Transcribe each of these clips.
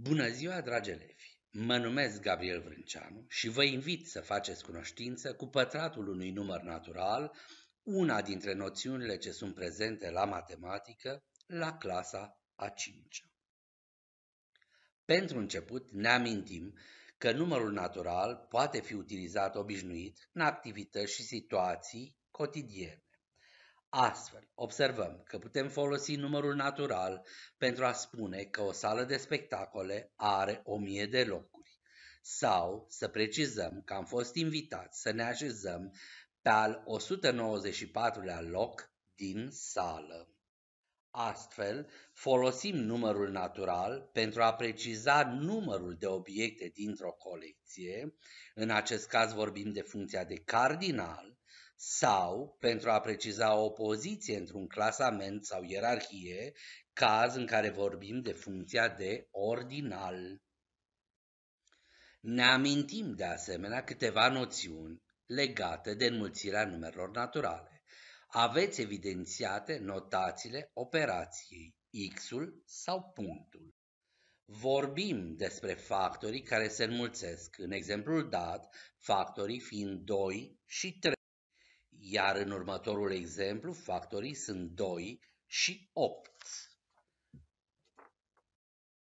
Bună ziua, dragi elevi! Mă numesc Gabriel Vrânceanu și vă invit să faceți cunoștință cu pătratul unui număr natural, una dintre noțiunile ce sunt prezente la matematică, la clasa a 5 -a. Pentru început, ne amintim că numărul natural poate fi utilizat obișnuit în activități și situații cotidiene. Astfel, observăm că putem folosi numărul natural pentru a spune că o sală de spectacole are 1000 de locuri sau să precizăm că am fost invitați să ne așezăm pe al 194-lea loc din sală. Astfel, folosim numărul natural pentru a preciza numărul de obiecte dintr-o colecție, în acest caz vorbim de funcția de cardinal, sau, pentru a preciza o poziție într-un clasament sau ierarhie, caz în care vorbim de funcția de ordinal. Ne amintim de asemenea câteva noțiuni legate de înmulțirea numerelor naturale. Aveți evidențiate notațiile operației x-ul sau punctul. Vorbim despre factorii care se înmulțesc, în exemplul dat, factorii fiind 2 și 3. Iar în următorul exemplu, factorii sunt 2 și 8.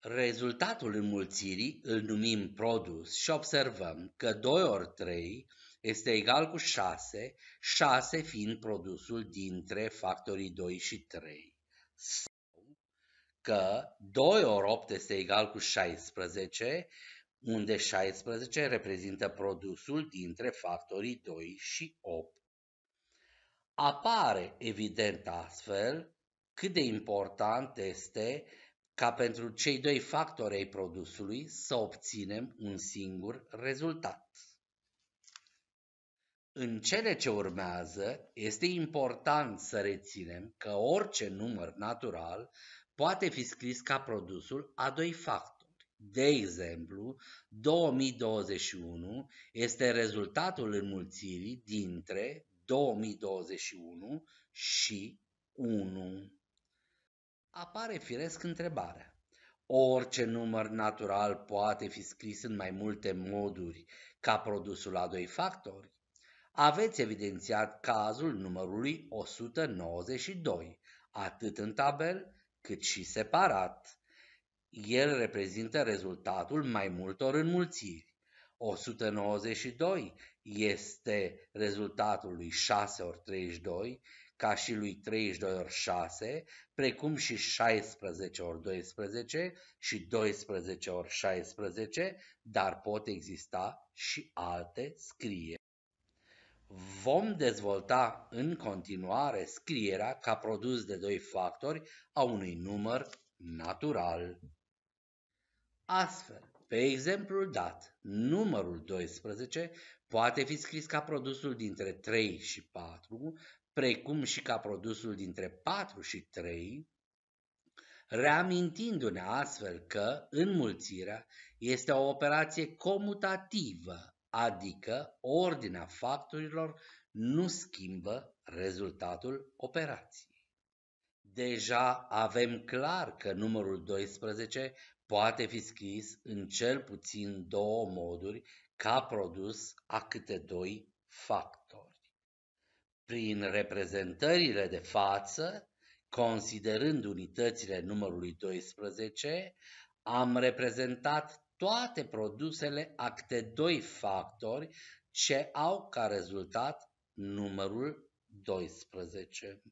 Rezultatul înmulțirii îl numim produs și observăm că 2 ori 3 este egal cu 6, 6 fiind produsul dintre factorii 2 și 3. Sau că 2 ori 8 este egal cu 16, unde 16 reprezintă produsul dintre factorii 2 și Apare evident astfel cât de important este ca pentru cei doi factori ai produsului să obținem un singur rezultat. În cele ce urmează, este important să reținem că orice număr natural poate fi scris ca produsul a doi factori. De exemplu, 2021 este rezultatul înmulțirii dintre 2021 și 1. Apare firesc întrebarea. Orice număr natural poate fi scris în mai multe moduri ca produsul a doi factori. Aveți evidențiat cazul numărului 192, atât în tabel cât și separat. El reprezintă rezultatul mai multor înmulțiri. 192 este rezultatul lui 6 ori 32, ca și lui 32 ori 6, precum și 16 ori 12 și 12 ori 16, dar pot exista și alte scrieri. Vom dezvolta în continuare scrierea ca produs de doi factori a unui număr natural. Astfel, pe exemplul dat, numărul 12 poate fi scris ca produsul dintre 3 și 4, precum și ca produsul dintre 4 și 3, reamintindu-ne astfel că înmulțirea este o operație comutativă, adică ordinea factorilor nu schimbă rezultatul operației. Deja avem clar că numărul 12 poate fi scris în cel puțin două moduri ca produs a câte doi factori. Prin reprezentările de față, considerând unitățile numărului 12, am reprezentat toate produsele a câte doi factori ce au ca rezultat numărul 12.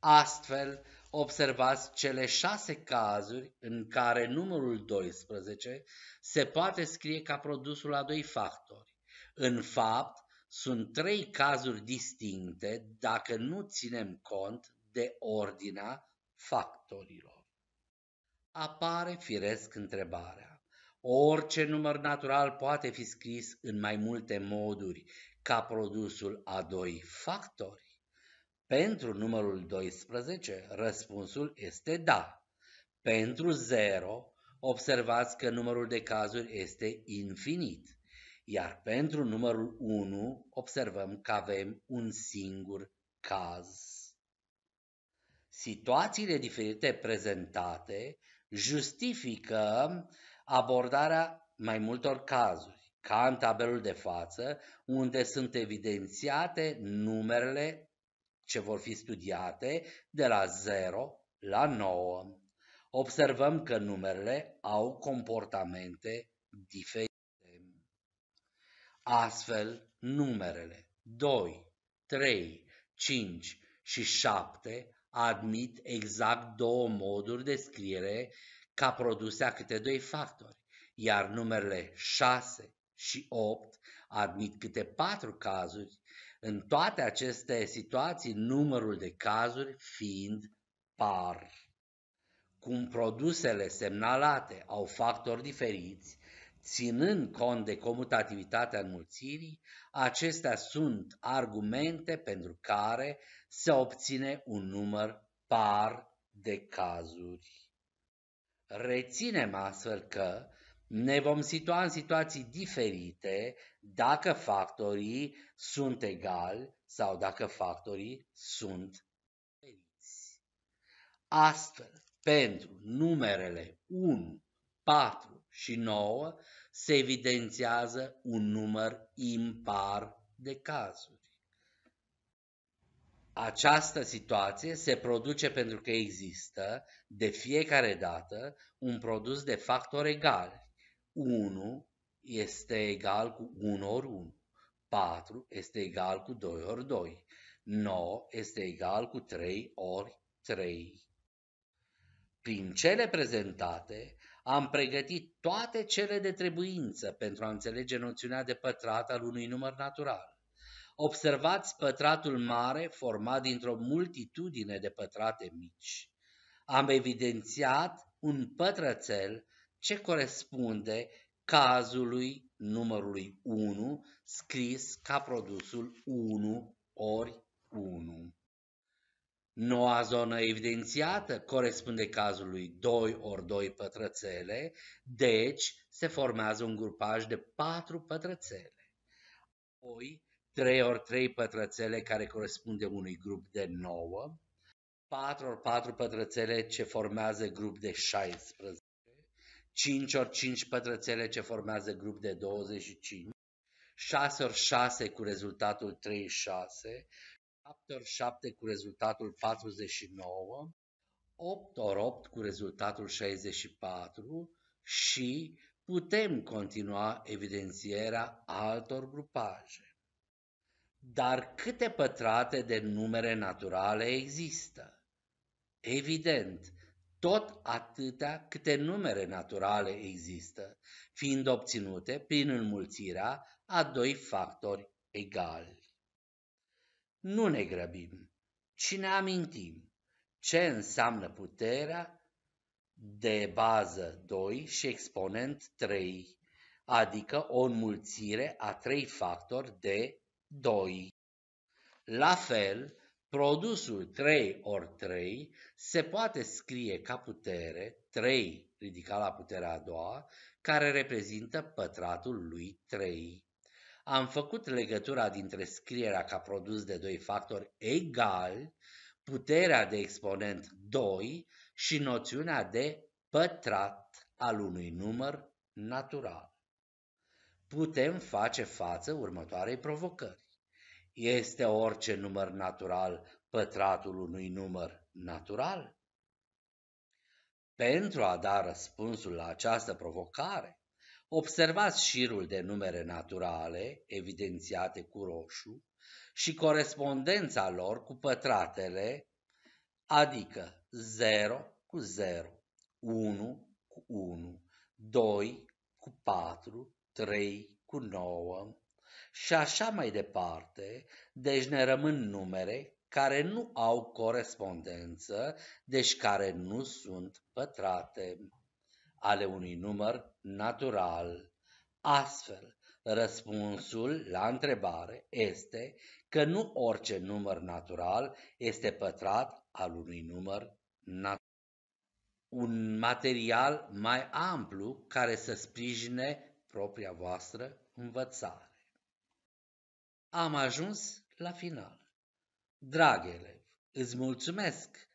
Astfel, observați cele șase cazuri în care numărul 12 se poate scrie ca produsul a doi factori. În fapt, sunt trei cazuri distincte dacă nu ținem cont de ordinea factorilor. Apare firesc întrebarea. Orice număr natural poate fi scris în mai multe moduri ca produsul a doi factori. Pentru numărul 12, răspunsul este da. Pentru 0, observați că numărul de cazuri este infinit. Iar pentru numărul 1, observăm că avem un singur caz. Situațiile diferite prezentate justifică abordarea mai multor cazuri, ca în tabelul de față, unde sunt evidențiate numerele ce vor fi studiate de la 0 la 9. Observăm că numerele au comportamente diferite. Astfel, numerele 2, 3, 5 și 7 admit exact două moduri de scriere ca produse a câte doi factori, iar numerele 6 și 8 admit câte patru cazuri, în toate aceste situații, numărul de cazuri fiind par. Cum produsele semnalate au factori diferiți, ținând cont de comutativitatea înmulțirii, acestea sunt argumente pentru care se obține un număr par de cazuri. Reținem astfel că ne vom situa în situații diferite dacă factorii sunt egali sau dacă factorii sunt diferiți. Astfel, pentru numerele 1, 4 și 9 se evidențiază un număr impar de cazuri. Această situație se produce pentru că există de fiecare dată un produs de factori egale 1 este egal cu 1 ori 1, 4 este egal cu 2 ori 2, 9 este egal cu 3 ori 3. Prin cele prezentate, am pregătit toate cele de trebuință pentru a înțelege noțiunea de pătrat al unui număr natural. Observați pătratul mare format dintr-o multitudine de pătrate mici. Am evidențiat un pătrățel ce corespunde cazului numărului 1 scris ca produsul 1 ori 1. Noua zonă evidențiată corespunde cazului 2 ori 2 pătrățele, deci se formează un grupaj de 4 pătrățele. Apoi 3 ori 3 pătrățele care corespunde unui grup de 9, 4 ori 4 pătrățele ce formează grup de 16, 5 ori 5 pătrățele ce formează grup de 25, 6 ori 6 cu rezultatul 36, 7 ori 7 cu rezultatul 49, 8 ori 8 cu rezultatul 64 și putem continua evidențierea altor grupaje. Dar câte pătrate de numere naturale există? Evident, tot atâta câte numere naturale există, fiind obținute prin înmulțirea a doi factori egali. Nu ne grăbim, ci ne amintim ce înseamnă puterea de bază 2 și exponent 3, adică o înmulțire a trei factori de 2. La fel, Produsul 3 ori 3 se poate scrie ca putere 3 ridicat la puterea a doua, care reprezintă pătratul lui 3. Am făcut legătura dintre scrierea ca produs de doi factori egal, puterea de exponent 2 și noțiunea de pătrat al unui număr natural. Putem face față următoarei provocări este orice număr natural pătratul unui număr natural? Pentru a da răspunsul la această provocare, observați șirul de numere naturale evidențiate cu roșu și corespondența lor cu pătratele, adică 0 cu 0, 1 cu 1, 2 cu 4, 3 cu 9, și așa mai departe, deci ne rămân numere care nu au corespondență, deci care nu sunt pătrate ale unui număr natural. Astfel, răspunsul la întrebare este că nu orice număr natural este pătrat al unui număr natural. Un material mai amplu care să sprijine propria voastră învățare. Am ajuns la final. Drag elev, îți mulțumesc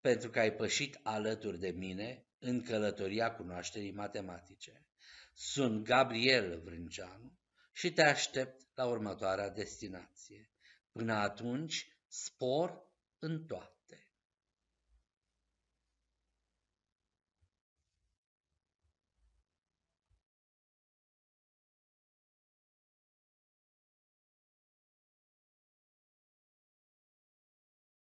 pentru că ai pășit alături de mine în călătoria cunoașterii matematice. Sunt Gabriel Vrânceanu și te aștept la următoarea destinație. Până atunci, spor în toate!